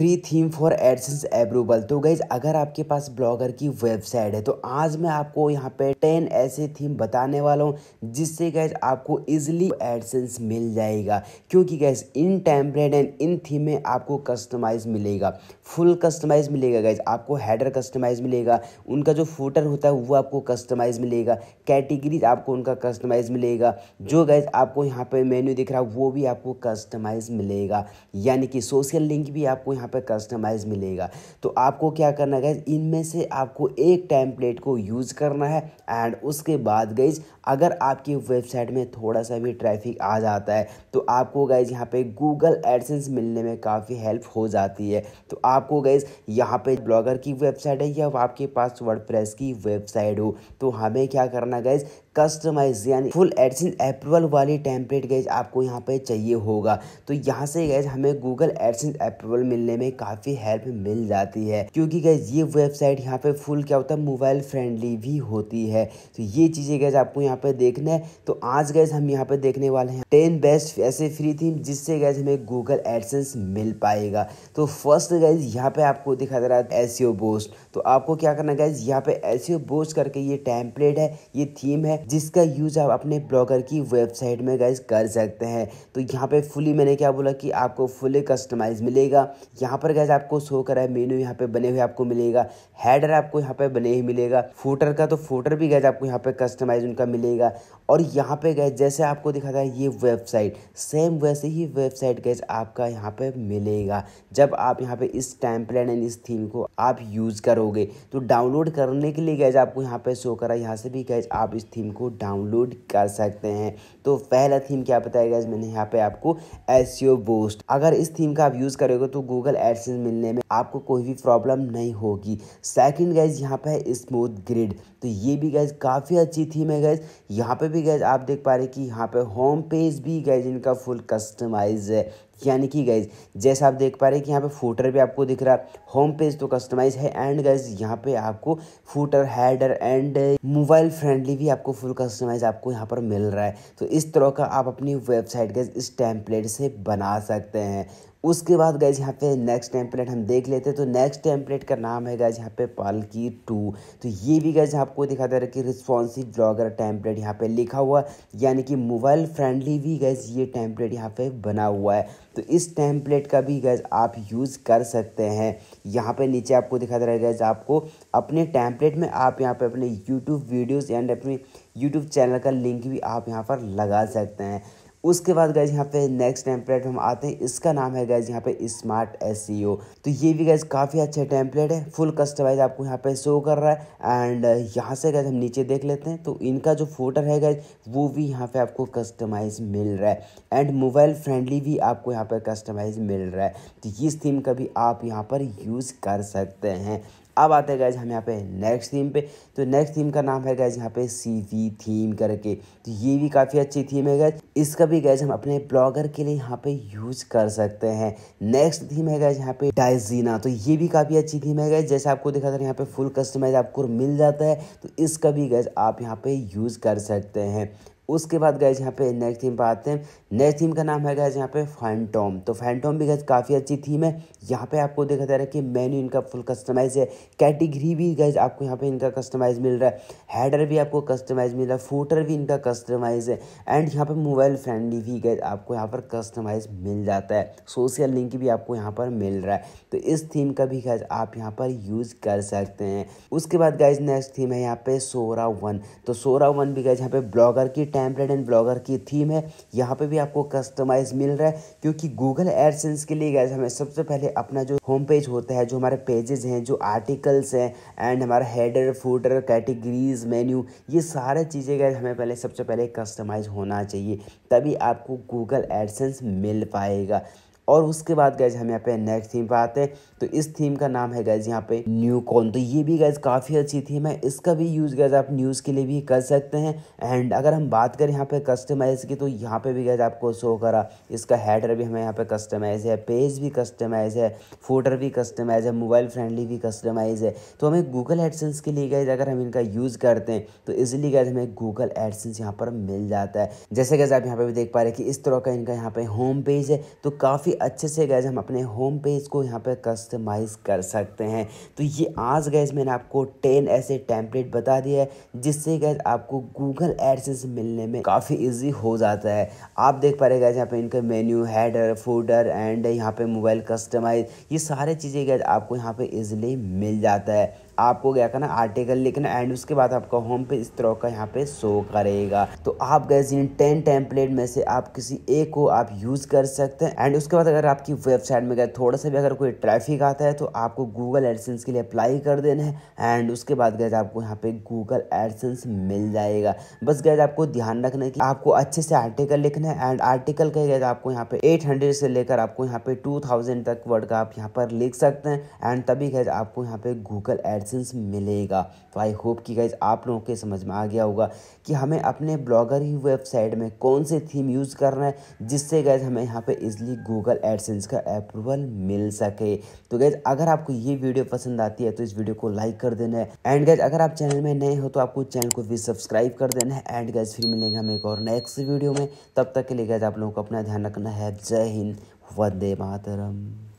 free theme for AdSense approval तो guys अगर आपके पास ब्लॉगर की वेबसाइट है तो आज मैं आपको यहाँ पे टेन ऐसे थीम बताने वाला हूँ जिससे गैज आपको इजिली एडसेंस मिल जाएगा क्योंकि guys in template and in theme में आपको कस्टमाइज मिलेगा फुल कस्टमाइज मिलेगा गैज आपको हेडर कस्टमाइज मिलेगा उनका जो फूटर होता है वो आपको कस्टमाइज मिलेगा कैटेगरीज आपको उनका कस्टमाइज मिलेगा जो गैज आपको यहाँ पे मेन्यू दिख रहा है वो भी आपको कस्टमाइज मिलेगा यानी कि सोशल लिंक भी आपको यहाँ यहाँ पर कस्टमाइज मिलेगा तो आपको क्या करना है गैज इनमें से आपको एक टैंपलेट को यूज़ करना है एंड उसके बाद गैज अगर आपकी वेबसाइट में थोड़ा सा भी ट्रैफिक आ जाता है तो आपको गैज यहाँ पे गूगल एडसेंस मिलने में काफ़ी हेल्प हो जाती है तो आपको गैज यहाँ पे ब्लॉगर की वेबसाइट है या आपके पास वर्ड की वेबसाइट हो तो हमें क्या करना गैज कस्टमाइज यानी फुल एडसन अप्रूवल वाली टेम्पलेट गैज आपको यहाँ पे चाहिए होगा तो यहाँ से गैज हमें गूगल एडसन अप्रूवल मिलने में काफ़ी हेल्प मिल जाती है क्योंकि गैज ये वेबसाइट यहाँ पे फुल क्या होता है मोबाइल फ्रेंडली भी होती है तो ये चीज़ें गैज आपको यहाँ पे देखना है तो आज गैज हम यहाँ पे देखने वाले हैं टेन बेस्ट ऐसे फ्री थीम जिससे गैज हमें गूगल एडसेंस मिल पाएगा तो फर्स्ट गैज यहाँ पे आपको दिखा दे रहा है एसियो बोस्ट e तो आपको क्या करना गैज यहाँ पे एसियो बोस्ट e करके ये टेम्पलेट है ये थीम है जिसका यूज़ आप अपने ब्लॉगर की वेबसाइट में गाइज कर सकते हैं तो यहाँ पे फुली मैंने क्या बोला कि आपको फुली कस्टमाइज मिलेगा यहाँ पर गाइज आपको शो करा है मेन्यू यहाँ पे बने हुए आपको मिलेगा हेडर आपको यहाँ पे बने ही मिलेगा फूटर का तो फूटर भी गाइज आपको यहाँ पे कस्टमाइज उनका मिलेगा और यहाँ पे गए जैसे आपको दिखा था ये वेबसाइट सेम वैसे ही वेबसाइट गैज आपका यहाँ पे मिलेगा जब आप यहाँ पे इस प्लान एंड इस थीम को आप यूज़ करोगे तो डाउनलोड करने के लिए गैज आपको यहाँ पे शो करा यहाँ से भी गैज आप इस थीम को डाउनलोड कर सकते हैं तो पहला थीम क्या बताया गया मैंने यहाँ पे आपको एस बोस्ट e अगर इस थीम का आप यूज़ करोगे तो गूगल एडसेंस मिलने में आपको कोई भी प्रॉब्लम नहीं होगी सेकंड गाइज यहाँ पे है स्मूथ ग्रिड तो ये भी गैज़ काफ़ी अच्छी थीम है गैज़ यहाँ पे भी गैज़ आप देख पा रहे कि यहाँ पे होम पेज भी गैज़ इनका फुल कस्टमाइज है यानी कि गैज जैसा आप देख पा रहे कि यहाँ पे फूटर भी आपको दिख रहा है होम पेज तो कस्टमाइज है एंड गैज यहाँ पे आपको footer header and mobile friendly भी आपको फुल कस्टमाइज आपको यहाँ पर मिल रहा है तो इस तरह का आप अपनी वेबसाइट गैज इस टैंपलेट से बना सकते हैं उसके बाद गैज यहाँ पे नेक्स्ट टेम्पलेट हम देख लेते हैं तो नेक्स्ट टेम्पलेट का नाम है गैज यहाँ पे पालकी टू तो ये भी गैज आपको दिखा दे रहा है कि रिस्पॉन्सिव ब्लॉगर टेम्पलेट यहाँ पे लिखा हुआ यानी कि मोबाइल फ्रेंडली भी गैज ये टेम्पलेट यहाँ पे बना हुआ है तो इस टेम्पलेट का भी गैज आप यूज़ कर सकते हैं यहाँ पर नीचे आपको दिखा दे रहा है गैज आपको अपने टैंपलेट में आप यहाँ पर अपने यूट्यूब वीडियोज़ एंड अपने यूट्यूब चैनल का लिंक भी आप यहाँ पर लगा सकते हैं उसके बाद गैज यहाँ पे नेक्स्ट टेम्पलेट हम आते हैं इसका नाम है गैज यहाँ पे स्मार्ट एस e तो ये भी गैज काफ़ी अच्छा टेम्पलेट है फुल कस्टमाइज आपको यहाँ पे शो कर रहा है एंड uh, यहाँ से गैज हम नीचे देख लेते हैं तो इनका जो फोटर है गैज वो भी यहाँ पे आपको कस्टमाइज मिल रहा है एंड मोबाइल फ्रेंडली भी आपको यहाँ पर कस्टमाइज मिल रहा है तो इस थीम का भी आप यहाँ पर यूज़ कर सकते हैं अब आते हैं गैज हम यहाँ पे नेक्स्ट थीम पे तो नेक्स्ट थीम का नाम है गैज यहाँ पे सी वी थीम करके तो ये भी काफ़ी अच्छी थीम है गैज इसका भी गैज हम अपने ब्लॉगर के लिए यहाँ पे यूज कर सकते हैं नेक्स्ट थीम है गैज यहाँ पे डाइजीना तो ये भी काफ़ी अच्छी थीम है गैज जैसे आपको दिखा था यहाँ पे फुल कस्टमाइज आपको मिल जाता है तो इसका भी गैज आप यहाँ पे यूज कर सकते हैं उसके बाद गैज यहाँ पे नेक्स्ट थीम पर आते हैं नेक्स्ट थीम का नाम है गैज यहाँ पे फैंटोम तो फैंटोम भी गैज काफ़ी अच्छी थीम है यहाँ पे आपको देखा जा रहा है कि मेन्यू इनका फुल कस्टमाइज है कैटेगरी भी गैज आपको यहाँ पे इनका कस्टमाइज मिल रहा है हेडर भी आपको कस्टमाइज मिल रहा है फूटर भी इनका कस्टमाइज है एंड यहाँ पर मोबाइल फ्रेंडली भी गैज आपको यहाँ पर कस्टमाइज मिल जाता है सोशल लिंक भी आपको यहाँ पर मिल रहा है तो इस थीम का भी गैज आप यहाँ पर यूज़ कर सकते हैं उसके बाद गैज नेक्स्ट थीम है यहाँ पे सोरा वन तो सोरा वन भी गैज यहाँ पे ब्लॉगर की कैम्परेड एंड ब्लॉगर की थीम है यहाँ पे भी आपको कस्टमाइज मिल रहा है क्योंकि गूगल एडसेंस के लिए गैस हमें सबसे पहले अपना जो होम पेज होता है जो हमारे पेजेज हैं जो आर्टिकल्स हैं एंड हमारा हेडर फूटर कैटेगरीज मेन्यू ये सारे चीज़ें गैस हमें पहले सबसे पहले कस्टमाइज होना चाहिए तभी आपको गूगल एडसेंस मिल पाएगा और उसके बाद गैज हम यहाँ पे नेक्स्ट थीम पे आते हैं तो इस थीम का नाम है गैज यहाँ पे न्यू कॉन तो ये भी गैज काफ़ी अच्छी थीम है इसका भी यूज़ गैज आप न्यूज़ के लिए भी कर सकते हैं एंड अगर हम बात करें यहाँ पे कस्टमाइज की तो यहाँ पे भी गैज आपको शो करा इसका हेडर भी हमें यहाँ पे कस्टमाइज है पेज भी कस्टमाइज है फोटर भी कस्टमाइज है मोबाइल फ्रेंडली भी कस्टमाइज है तो हमें गूगल एडसेंस के लिए गैज अगर हम इनका यूज़ करते हैं तो इजिली गैज हमें गूगल एडसेंस यहाँ पर मिल जाता है जैसे गैज आप यहाँ पे भी देख पा रहे कि इस तरह का इनका यहाँ पे होम पेज है तो काफ़ी अच्छे से गैज हम अपने होम पेज को यहाँ पर कस्टमाइज़ कर सकते हैं तो ये आज गैज मैंने आपको टेन ऐसे टैंपलेट बता दिया है जिससे गैज आपको गूगल एडसेंस मिलने में काफ़ी ईजी हो जाता है आप देख पा रहे गैज यहाँ पर इनका मेन्यू हैडर फूडर एंड यहाँ पर मोबाइल कस्टमाइज ये सारे चीज़ें गैज आपको यहाँ पर ईजिली मिल जाता है आपको क्या करना आर्टिकल लिखना एंड उसके बाद आपका होम पे इस तरह का यहाँ पे शो करेगा तो आप गए इन टेन टेम्पलेट में से आप किसी एक को आप यूज़ कर सकते हैं एंड उसके बाद अगर आपकी वेबसाइट में गए थोड़ा सा भी अगर कोई ट्रैफिक आता है तो आपको गूगल एडसेंस के लिए अप्लाई कर देना है एंड उसके बाद गए आपको यहाँ पे गूगल एडसेंस मिल जाएगा बस गए आपको ध्यान रखना है कि आपको अच्छे से आर्टिकल लिखना है एंड आर्टिकल का गए आपको यहाँ पे एट से लेकर आपको यहाँ पे टू तक वर्ड का आप यहाँ पर लिख सकते हैं एंड तभी गए आपको यहाँ पे गूगल एडसेंस लाइसेंस मिलेगा तो आई होप कि गाइज आप लोगों के समझ में आ गया होगा कि हमें अपने ब्लॉगर ही वेबसाइट में कौन से थीम यूज़ करना है जिससे गैज हमें यहाँ पे इजली गूगल एडसेंस का अप्रूवल मिल सके तो गैज अगर आपको ये वीडियो पसंद आती है तो इस वीडियो को लाइक कर देना है एंड गैज अगर आप चैनल में नए हो तो आपको चैनल को भी सब्सक्राइब कर देना है एंड गैज फिर मिलेंगे हम एक और नेक्स्ट वीडियो में तब तक के लिए गैज आप लोगों को अपना ध्यान रखना है जय हिंद वंदे मातरम